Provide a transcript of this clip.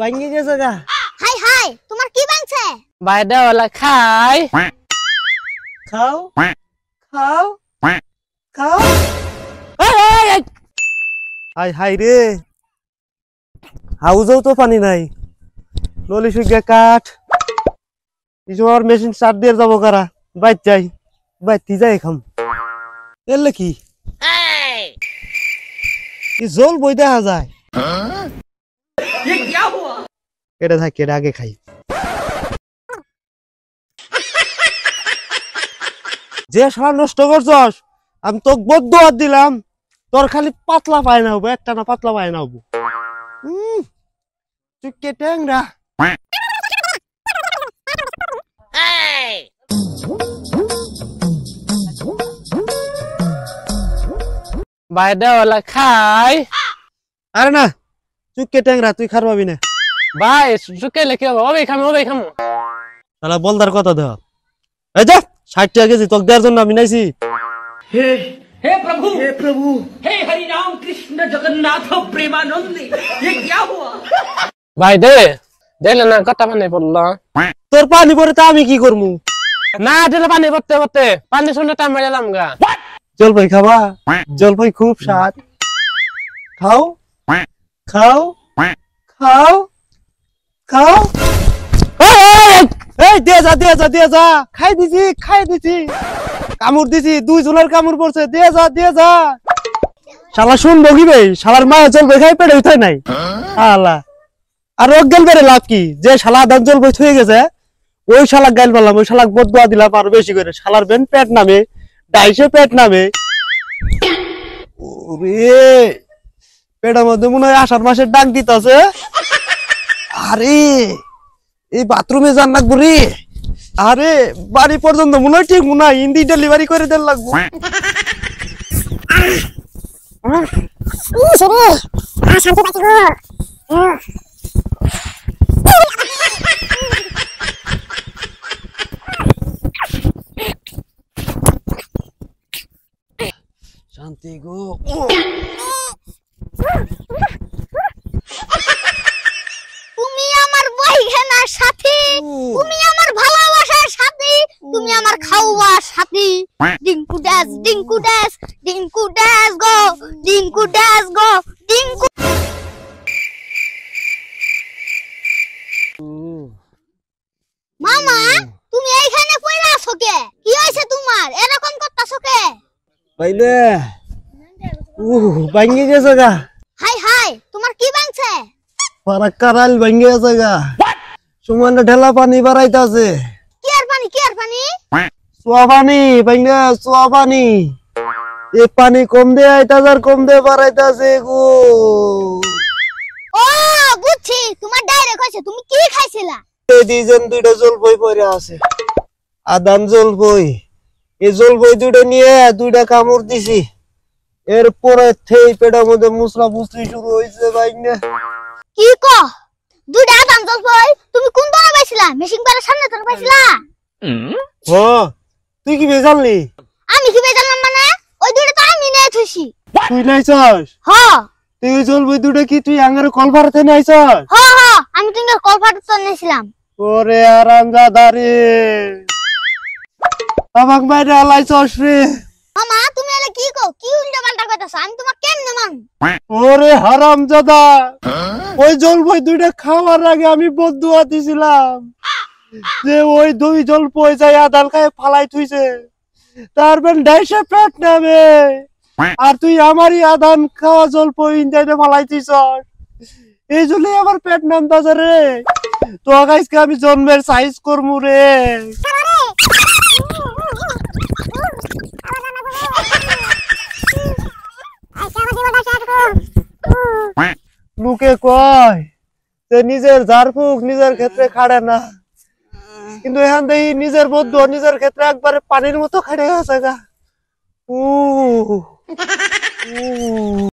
ভাঙি গেছে গা হাই হাই তোমার কি ভাঙছে ওলা খাই খাও খাও খাও হাই হাই রে তো পানি নাই ললি সুগা কাঠ ইসবার মেশিন চার দিয়ে যাবো কারা বাইর যাই বাইতি যাই খাম এলে কি জল বই দেখা যায় এটা থাকে এটা আগে খাই যে সারা নষ্ট করছস আমি তো বদ্ধ দিলাম তোর খালি পাতলা পায় না হবো একটা না পাতলা পায় না হবো তুই কেটেংরা বাইরে খাই আরে না তুই কেটেংরা তুই খারবাবি পাবি না ভাই সুকে লেখে হবে খামো হবে খামো শালা দার কথা দেখ এই যা 60 টাকা কেজি তোক দেওয়ার জন্য আমি নাইছি হে हे ভাই দে দেলে না কথা তোর পানি পড়ে তো আমি কি করবো না দেলে পানি পড়তে পড়তে পানি শুনলে টাইম মেলালাম গা জলপাই খাবা জলপাই খুব স্বাদ খাও খাও খাও খাও এই দে যা দে যা দে যা খাই দিছি খাই দিছি শালা শুনবো কি ভাই শালার মা জল বই খাই উঠাই নাই আলা আর অজ্ঞান বেড়ে লাভ কি যে শালা আদান জল বই থুয়ে গেছে ওই শালাক গাইল মারলাম ওই শালাক বদুয়া দিলাম আরো বেশি করে শালার বেন পেট নামে ডাইসে পেট নামে ওরে পেটের মধ্যে মনে হয় আষাঢ় মাসের ডাক আছে আরে এই বাথরুমে যান লাগবো রে আরে বাড়ি পর্যন্ত মনে হয় ঠিক মনে হয় হিন্দি ডেলিভারি করে দেন লাগবো শান্তি গো হাওয়া সাথী ডিঙ্কু ড্যাস ডিঙ্কু ড্যাস ডিঙ্কু ড্যাস গো ডিঙ্কু ড্যাস গো ডিঙ্কু মামা তুমি এইখানে কইরা আছো কে কি হইছে তোমার এরকম করতাছো কে বাইলে উহ ভাঙ্গি গেছে গা হাই হাই তোমার কি ভাঙছে পারাকারাল ভাঙ্গি গেছে গা সুমন ঢেলা পানি বাড়াইতাছে সোয়াবানি ভাইনা সোয়াবানি এ পানি কম দে আইতাজার কম দে বাড়াইতাছে গো ও বুঝছি তোমার কইছে তুমি কি খাইছিলা এই দুইজন দুইটা জল বই পরে আছে আদান জল বই এই জল বই দুইটা নিয়ে দুইটা কামড় দিছি এরপরে থেই পেটার মধ্যে মুসলা মুসলি শুরু হইছে কি ক দুইটা আদান জল বই তুমি কোন দরে পাইছিলা মেশিন পাড়ার সামনে তোর পাইছিলা হুম তুই কি বেজালি আমি কি বেজালাম মানে ওই দুটো তো আমি নিয়ে থুইছি তুই নাইছস হ্যাঁ তুই ওই জল ওই দুটো কি তুই আঙ্গারে কল ফাটাতে নাইছস হ্যাঁ হ্যাঁ আমি তো কল ফাটাতে নিয়েছিলাম ওরে আরামজা দারে আমাক মাইরে আলাইছস রে মামা তুমি এলে কি কও কি উল্টা পাল্টা কথা আমি তোমাক কেমনে মান ওরে হারামজাদা হ্যাঁ? ওই জল বই দুইটা খাওয়ার আগে আমি বদুয়া দিছিলাম যে ওই দুই জল পয়ে যায় আদাল খায় ফালাই থুইছে বেন ডাইসে পেট নামে আর তুই আমারই আদান খাওয়া জল পয়ে ইন্ডিয়াতে ফালাই থুইছ এই জন্যই আমার পেট নাম বাজারে তো আজকে আমি জন্মের সাইজ করমু রে লোকে কয় যে নিজের ঝাড়ফুক নিজের ক্ষেত্রে খাড়ে না কিন্তু এখান থেকে নিজের বোধ নিজের ক্ষেত্রে একবারে পানির মতো খেটে গেছে গা